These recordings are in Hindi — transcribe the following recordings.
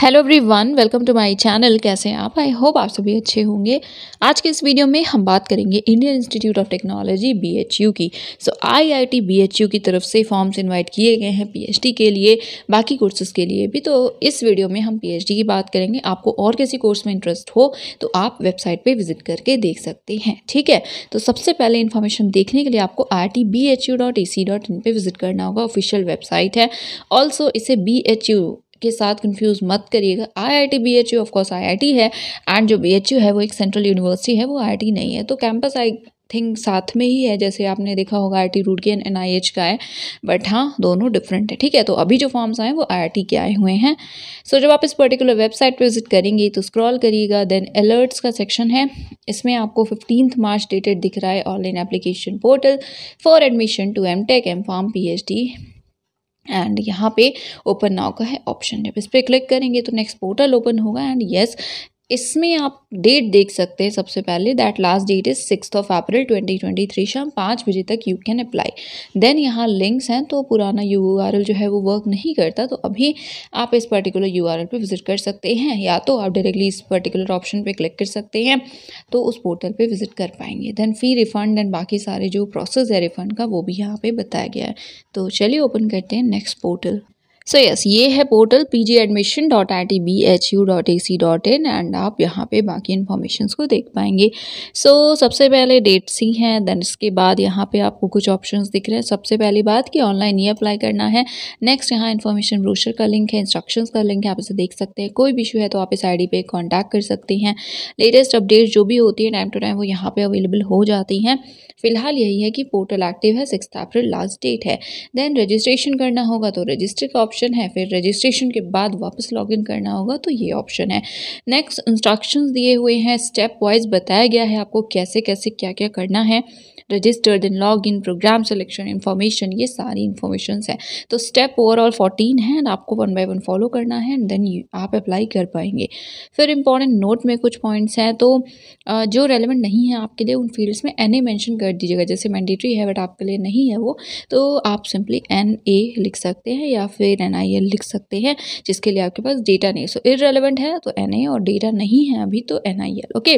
hello everyone welcome to my channel कैसे हैं आप आई होप आप सभी अच्छे होंगे आज के इस वीडियो में हम बात करेंगे Indian Institute of Technology BHU की सो आईआईटी बीएचयू की तरफ से फॉर्म्स इनवाइट किए गए हैं पीएचडी के लिए बाकी कोर्सेज के लिए भी तो इस वीडियो में हम पीएचडी की बात करेंगे आपको और किसी कोर्स में इंटरेस्ट हो तो आप वेबसाइट पर विजिट करके देख सकते हैं ठीक है तो सबसे पहले इन्फॉर्मेशन देखने के लिए आपको I T B H U dot E C dot in पर विजिट करना होगा ऑफिशियल वेबसाइट है ऑल्सो इसे बी एच यू के साथ कंफ्यूज मत करिएगा IIT BHU of course IIT है एंड जो बीएचयू है वो एक सेंट्रल यूनिवर्सिटी है वो आईआईटी नहीं है तो कैंपस आई थिंक साथ में ही है जैसे आपने देखा होगा आई टी के एंड एन आई एच का है बट हाँ दोनों डिफरेंट है ठीक है तो अभी जो फॉर्म्स आए वो आई आई टी के आए हुए हैं सो so, जब आप इस पर्टिकुलर वेबसाइट पर विजिट करेंगे तो स्क्रॉल करिएगा देन अलर्ट्स का सेक्शन है इसमें आपको फिफ्टीन मार्च डेटेड दिख रहा है online application portal for admission to M Tech M Pharm P H D and यहाँ पे ओपन नाउ का है ऑप्शन जब इस पर क्लिक करेंगे तो नेक्स्ट पोर्टल ओपन होगा एंड येस इसमें आप डेट देख सकते हैं सबसे पहले that last date is six of April 2023 शाम पाँच बजे तक यू कैन अप्लाई देन यहाँ लिंक्स हैं तो पुराना यू जो है वो वर्क नहीं करता तो अभी आप इस पर्टिकुलर यू आर पे विज़िट कर सकते हैं या तो आप डायरेक्टली इस पर्टिकुलर ऑप्शन पे क्लिक कर सकते हैं तो उस पोर्टल पर विज़िट कर पाएंगे देन फी रिफ़ंड एंड बाकी सारे जो प्रोसेस है रिफ़ंड का वो भी यहाँ पर बताया गया है तो चलिए ओपन करते हैं नेक्स्ट पोर्टल सो यस ये है portal P G admission dot I T B H U dot A C dot in and आप यहाँ पे बाकी इन्फॉर्मेशन को देख पाएंगे सो so, सबसे पहले डेट्स ही हैं देन इसके बाद यहाँ पे आपको कुछ ऑप्शन दिख रहे हैं सबसे पहली बात कि ऑनलाइन ही अप्लाई करना है नेक्स्ट यहाँ इन्फॉर्मेशन ब्रोशर का लिंक है इंस्ट्रक्शन का लिंक है आप इसे देख सकते हैं कोई भी इशू है तो आप इस आई डी पर कॉन्टैक्ट कर सकती हैं लेटेस्ट अपडेट जो भी होती है टाइम टू टाइम वो यहाँ पर अवेलेबल हो जाती हैं फिलहाल यही है कि पोर्टल एक्टिव है सिक्स अप्रैल लास्ट डेट है देन रजिस्ट्रेशन करना होगा तो रजिस्टर का ऑप्शन ऑप्शन है फिर रजिस्ट्रेशन के बाद वापस लॉगिन करना होगा तो ये ऑप्शन है नेक्स्ट इंस्ट्रक्शंस दिए हुए हैं स्टेप वाइज बताया गया है आपको कैसे कैसे क्या क्या करना है registered in log in program selection information ये सारी इन्फॉर्मेशन तो है तो स्टेप ओवरऑल फोर्टीन है एंड आपको वन बाई वन फॉलो करना है एंड देन आप अप्लाई कर पाएंगे फिर इंपॉर्टेंट नोट में कुछ पॉइंट्स हैं तो जो रेलिवेंट नहीं है आपके लिए उन फील्ड्स में एन ए मैंशन कर दीजिएगा जैसे मैंडेटरी है बट आपके लिए नहीं है वो तो आप सिंपली एन ए लिख सकते हैं या फिर एन आई एल लिख सकते हैं जिसके लिए आपके पास डेटा नहीं सो इरेलीवेंट है तो एन आई और डेटा नहीं है अभी तो N I L okay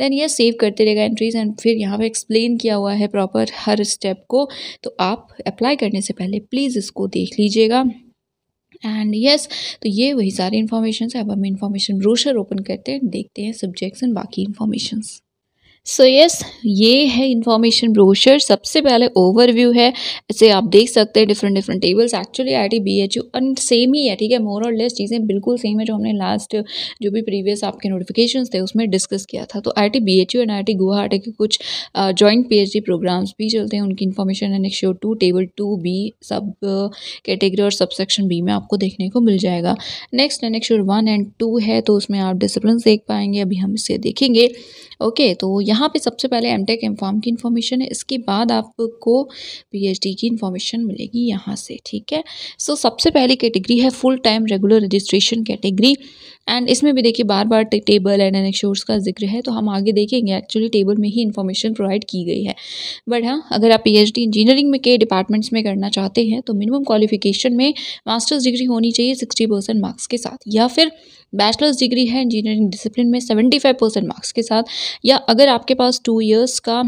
then ये सेव करते रहेगा एंट्रीज एंड फिर यहाँ पे एक्सप्लेन किया हुआ है प्रॉपर हर स्टेप को तो आप अप्लाई करने से पहले प्लीज़ इसको देख लीजिएगा एंड येस yes, तो ये वही सारी इन्फॉर्मेशन है अब हम इन्फॉर्मेशन ब्रोशर ओपन करते हैं देखते हैं सब्जेक्ट्स एंड बाकी informations so so yes yes, ये है इन्फॉर्मेशन ब्रोशर सबसे पहले ओवरव्यू है इसे आप देख सकते हैं different different tables actually I T B H U and same ही है ठीक है मोर और लेस चीज़ें बिल्कुल सेम है जो हमने लास्ट जो भी प्रीवियस आपके नोटिफिकेशन थे उसमें डिस्कस किया था तो I T B H U and I T Guwahati के कुछ joint P H D programs भी चलते हैं उनकी information and annexure two table two B sub category और सब सेक्शन बी में आपको देखने को मिल जाएगा next annexure one and two है तो उसमें आप डिसिप्लिन देख पाएंगे अभी हम इसे देखेंगे ओके okay, तो यहाँ पे सबसे पहले एम टेक एम फॉर्म की इन्फॉर्मेशन है इसके बाद आपको पी की इन्फॉर्मेशन मिलेगी यहाँ से ठीक है सो so, सबसे पहली कैटेगरी है full time regular registration category and इसमें भी देखिए बार बार टेबल एंड एन एक्शोर्स का जिक्र है तो हम आगे देखेंगे एक्चुअली टेबल में ही इन्फॉर्मेशन प्रोवाइड की गई है बट हाँ अगर आप पी इंजीनियरिंग में के डिपार्टमेंट्स में करना चाहते हैं तो मिनिमम क्वालिफिकेशन में मास्टर्स डिग्री होनी चाहिए सिक्सटी परसेंट मार्क्स के साथ या फिर बैचलर्स डिग्री है इंजीनियरिंग डिसिप्लिन में सेवेंटी फाइव परसेंट मार्क्स के साथ या अगर आपके पास टू ईयर्स का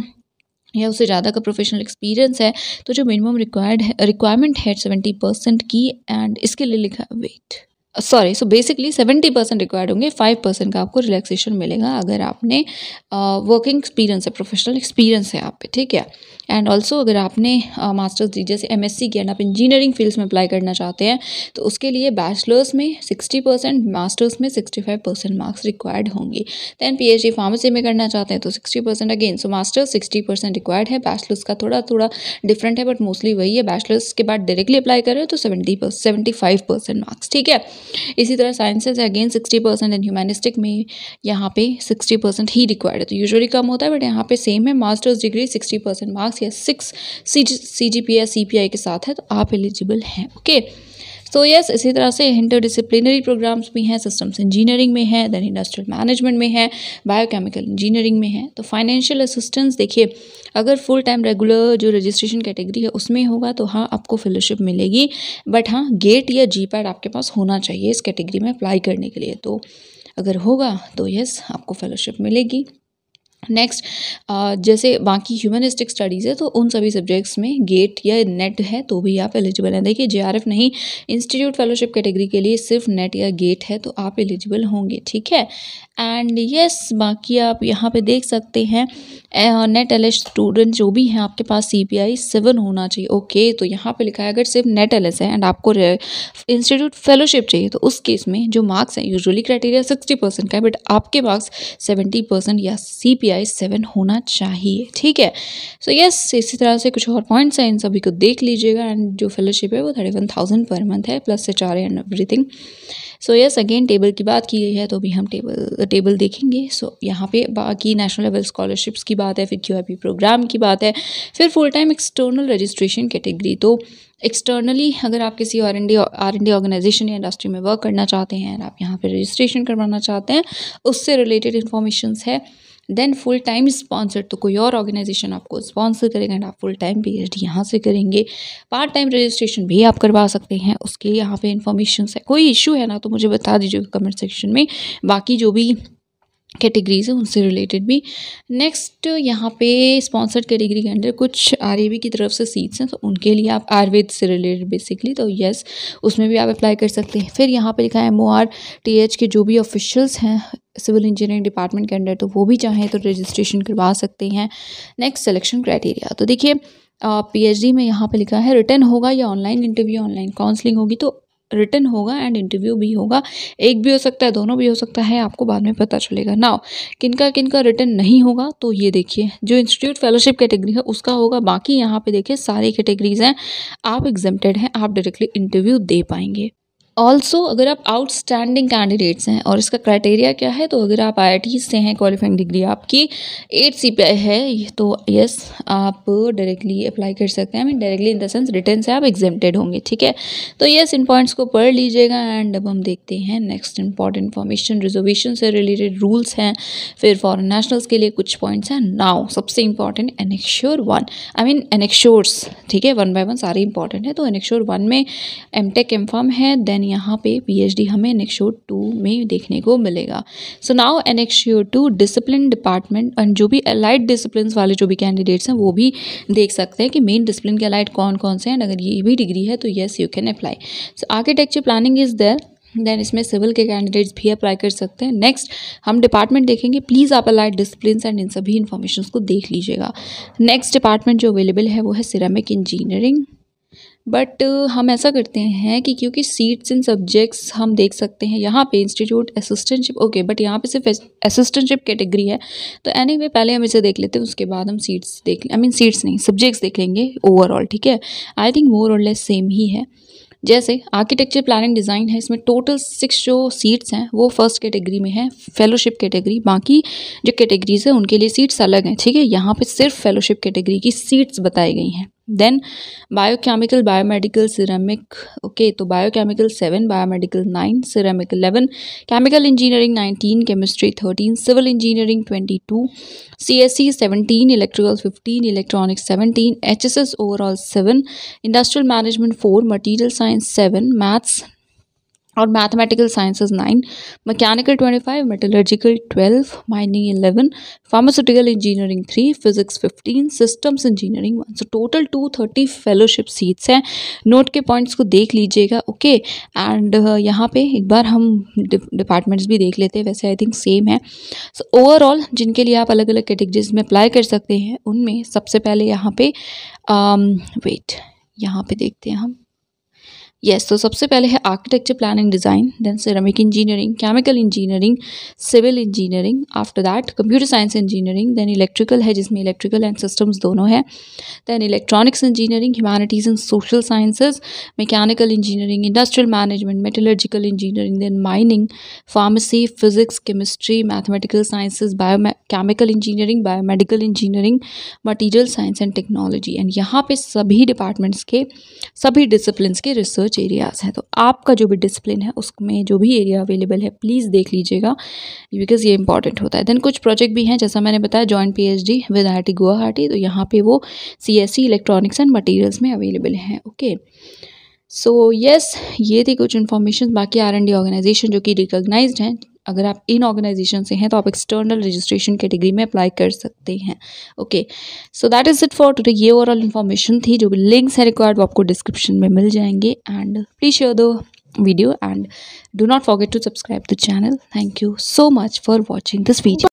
या उससे ज़्यादा का प्रोफेशनल एक्सपीरियंस है तो जो मिनिमम रिक्वायर्ड है रिक्वायरमेंट है सेवेंटी परसेंट की एंड इसके लिए लिखा wait sorry so basically seventy percent required होंगे फाइव परसेंट का आपको रिलैक्सेशन मिलेगा अगर आपने वर्किंग uh, एक्सपीरियंस है प्रोफेशनल एक्सपीरियंस है आप पे ठीक है एंड ऑल्सो अगर आपने मास्टर्स डी जैसे एम की एंड आप इंजीनियरिंग फील्ड्स में अप्लाई करना चाहते हैं तो उसके लिए बैचलर्स में सिक्सटी परसेंट मास्टर्स में sixty five percent marks required होंगे then P H D pharmacy में करना चाहते हैं तो sixty percent again so masters sixty percent required है बैचलर्स का थोड़ा थोड़ा डिफरेंट है बट मोस्टली वही है बैचलर्स के बाद डायरेक्टली अप्लाई करें तो seventy seventy five percent marks ठीक है इसी तरह sciences again sixty percent and humanistic में यहाँ पे सिक्सटी परसेंट ही रिक्वायर्ड है तो यूजुअली कम होता है बट यहाँ पे सेम है masters degree sixty percent marks pass या सिक्स सी जी पी या सी पी आई के साथ है तो आप एलिजिबल हैं ओके सो यस इसी तरह से इंटर डिसिप्लिनरी प्रोग्राम्स भी हैं सिस्टम्स इंजीनियरिंग में है देन इंडस्ट्रियल मैनेजमेंट में है बायोकेमिकल इंजीनियरिंग में है तो फाइनेंशियल असिस्टेंस देखिए अगर फुल टाइम रेगुलर जो रजिस्ट्रेशन कैटेगरी है उसमें होगा तो हाँ आपको फेलोशिप मिलेगी बट हाँ गेट या जी पैड आपके पास होना चाहिए इस कैटेगरी में अप्लाई करने के लिए तो अगर होगा तो यस आपको फेलोशिप मिलेगी नेक्स्ट uh, जैसे बाकी ह्यूमनिस्टिक स्टडीज़ है तो उन सभी सब्जेक्ट्स में गेट या नेट है तो भी आप एलिजिबल हैं देखिए जे नहीं इंस्टीट्यूट फेलोशिप कैटेगरी के लिए सिर्फ नेट या गेट है तो आप एलिजिबल होंगे ठीक है एंड यस yes, बाकी आप यहाँ पे देख सकते हैं नेट एल स्टूडेंट जो भी हैं आपके पास सी पी आई सेवन होना चाहिए ओके okay, तो यहाँ पे लिखा है अगर सिर्फ नेट एल है एंड आपको इंस्टीट्यूट फेलोशिप चाहिए तो उस केस में जो मार्क्स हैं यूजली क्राइटेरिया सिक्सटी परसेंट का है बट आपके मार्क्स सेवेंटी परसेंट या C P P I seven होना चाहिए ठीक है सो so, यस yes, इसी तरह से कुछ और पॉइंट्स हैं इन सभी को देख लीजिएगा एंड जो फेलोशिप है वो thirty one thousand per month है plus H R and everything so yes again table की बात की गई है तो भी हम टेबल टेबल देखेंगे सो so, यहाँ पे बाकी नेशनल लेवल स्कॉलरशिप्स की बात है फिर क्यू प्रोग्राम की बात है फिर full time external registration category तो एक्सटर्नली अगर आप किसी R and D R and D organization या इंडस्ट्री में वर्क करना चाहते हैं आप यहाँ पर रजिस्ट्रेशन करवाना चाहते हैं उससे रिलेटेड इन्फॉर्मेशन है देन फुल टाइम स्पॉन्सर तो कोई और ऑर्गेनाइजेशन आपको स्पॉन्सर करेगा एंड आप full time P H D यहाँ से करेंगे पार्ट टाइम रजिस्ट्रेशन भी आप करवा सकते हैं उसके लिए यहाँ पे इन्फॉर्मेशन है कोई इशू है ना तो मुझे बता दीजिएगा कमेंट सेक्शन में बाकी जो भी कैटेगरीज है उनसे रिलेटेड भी नेक्स्ट यहाँ पे स्पॉन्सर्ड कैटेगरी के अंडर कुछ आर की तरफ से सीट्स हैं तो उनके लिए आप आयुर्वेद से रिलेटेड बेसिकली तो यस उसमें भी आप अप्लाई कर सकते हैं फिर यहाँ पे लिखा है M O R T H के जो भी ऑफिशियल्स हैं सिविल इंजीनियरिंग डिपार्टमेंट के अंडर तो वो भी चाहें तो रजिस्ट्रेशन करवा सकते हैं नेक्स्ट सेलेक्शन क्राइटेरिया तो देखिए पी uh, में यहाँ पे लिखा है रिटर्न होगा या ऑनलाइन इंटरव्यू ऑनलाइन काउंसलिंग होगी तो रिटर्न होगा एंड इंटरव्यू भी होगा एक भी हो सकता है दोनों भी हो सकता है आपको बाद में पता चलेगा नाउ किनका किनका रिटर्न नहीं होगा तो ये देखिए जो इंस्टीट्यूट फेलोशिप कैटेगरी है उसका होगा बाकी यहाँ पे देखिए सारी कैटेगरीज हैं आप एग्जामेड हैं आप डायरेक्टली इंटरव्यू दे पाएंगे ऑल्सो अगर आप आउटस्टैंडिंग कैंडिडेट्स हैं और इसका क्राइटेरिया क्या है तो अगर आप आई से हैं क्वालिफाइंग डिग्री आपकी एट सी है तो यस आप डायरेक्टली अप्लाई कर सकते हैं I mean directly in the sense written से आप एग्जेम्प्टेड होंगे ठीक है तो यस इन पॉइंट्स को पढ़ लीजिएगा एंड अब हम देखते हैं नेक्स्ट इंपॉर्टेंट इन्फॉर्मेशन रिजर्वेशन से रिलेटेड रूल्स हैं फिर फॉरन नेशनल्स के लिए कुछ पॉइंट्स हैं नाउ सबसे important annexure one I mean annexures ठीक है वन बाय वन सारे इंपॉर्टेंट तो है तो एनेक्श्योर वन में एम टेक एम फॉर्म है देन यहाँ पे पीएचडी हमें शोर टू में देखने को मिलेगा so now annexure two discipline department and जो भी अलाइड डिसिप्लिन वाले जो भी कैंडिडेट्स हैं वो भी देख सकते हैं कि मेन डिसिप्लिन के अलाइड कौन कौन से हैं अगर ये भी डिग्री है तो yes you can apply so architecture planning is there then इसमें सिविल के कैंडिडेट्स भी अप्लाई कर सकते हैं नेक्स्ट हम डिपार्टमेंट देखेंगे प्लीज़ आप अलाइड डिसिप्लिन एंड इन सभी इन्फॉर्मेशन को देख लीजिएगा नेक्स्ट डिपार्टमेंट जो अवेलेबल है वो है सिरामिक इंजीनियरिंग बट uh, हम ऐसा करते हैं कि क्योंकि सीट्स इन सब्जेक्ट्स हम देख सकते हैं यहाँ पे इंस्टीट्यूट असिस्टेंटशिप ओके बट यहाँ पे सिर्फ असिस्टेंटशिप कैटेगरी है तो एनी anyway, पहले हम इसे देख लेते हैं उसके बाद हम सीट्स देख आई मीन सीट्स नहीं सब्जेक्ट्स देख लेंगे ओवरऑल ठीक है आई थिंक मोर और लेस सेम ही है जैसे आर्किटेक्चर प्लानिंग डिज़ाइन है इसमें टोटल सिक्स जो सीट्स हैं वो फर्स्ट कैटेगरी में है फेलोशिप कैटेगरी बाकी जो कैटेगरीज हैं उनके लिए सीट्स अलग हैं ठीक है यहाँ पे सिर्फ फेलोशिप कैटेगरी की सीट्स बताई गई हैं then biochemical biomedical ceramic okay तो biochemical seven biomedical nine ceramic eleven chemical engineering nineteen chemistry thirteen civil engineering twenty two C S C seventeen electrical fifteen electronics seventeen H S S overall seven industrial management four material science seven maths और mathematical sciences nine mechanical twenty five metallurgical twelve mining eleven pharmaceutical engineering three physics fifteen systems engineering one so total two thirty fellowship seats हैं नोट के पॉइंट्स को देख लीजिएगा ओके एंड uh, यहाँ पे एक बार हम डिपार्टमेंट्स भी देख लेते हैं वैसे आई थिंक सेम है सो so, ओवरऑल जिनके लिए आप अलग अलग कैटेगरीज में अप्लाई कर सकते हैं उनमें सबसे पहले यहाँ पे वेट um, यहाँ पे देखते हैं हम येस yes, तो सबसे पहले है architecture planning design then ceramic engineering chemical engineering civil engineering after that computer science engineering then electrical है जिसमें इलेक्ट्रिकल एंड सिस्टम्स दोनों है then electronics engineering humanities and social sciences mechanical engineering industrial management metallurgical engineering then mining pharmacy physics chemistry mathematical sciences bio chemical engineering biomedical engineering material science and technology and यहाँ पर सभी डिपार्टमेंट्स के सभी डिसिप्लिन के रिसर्च कुछ एरियाज़ हैं तो आपका जो भी डिसिप्लिन है उसमें जो भी एरिया अवेलेबल है प्लीज़ देख लीजिएगा बिकॉज ये इंपॉर्टेंट होता है देन कुछ प्रोजेक्ट भी हैं जैसा मैंने बताया joint PhD with T Guwahati तो यहाँ पे वो सीएससी इलेक्ट्रॉनिक्स एंड मटेरियल्स में अवेलेबल हैं ओके सो यस ये थी कुछ इन्फॉर्मेशन बाकी आर एंड डी ऑर्गेनाइजेशन जो कि रिकोगनाइज हैं अगर आप इन ऑर्गेनाइजेशन से हैं तो आप एक्सटर्नल रजिस्ट्रेशन कैटेगरी में अप्लाई कर सकते हैं okay so that is it for today ये ओवरऑल इन्फॉर्मेशन थी जो भी लिंक्स हैं रिक्वायर्ड वो आपको डिस्क्रिप्शन में मिल जाएंगे एंड प्लीज शेयर दो video and do not forget to subscribe the channel thank you so much for watching this video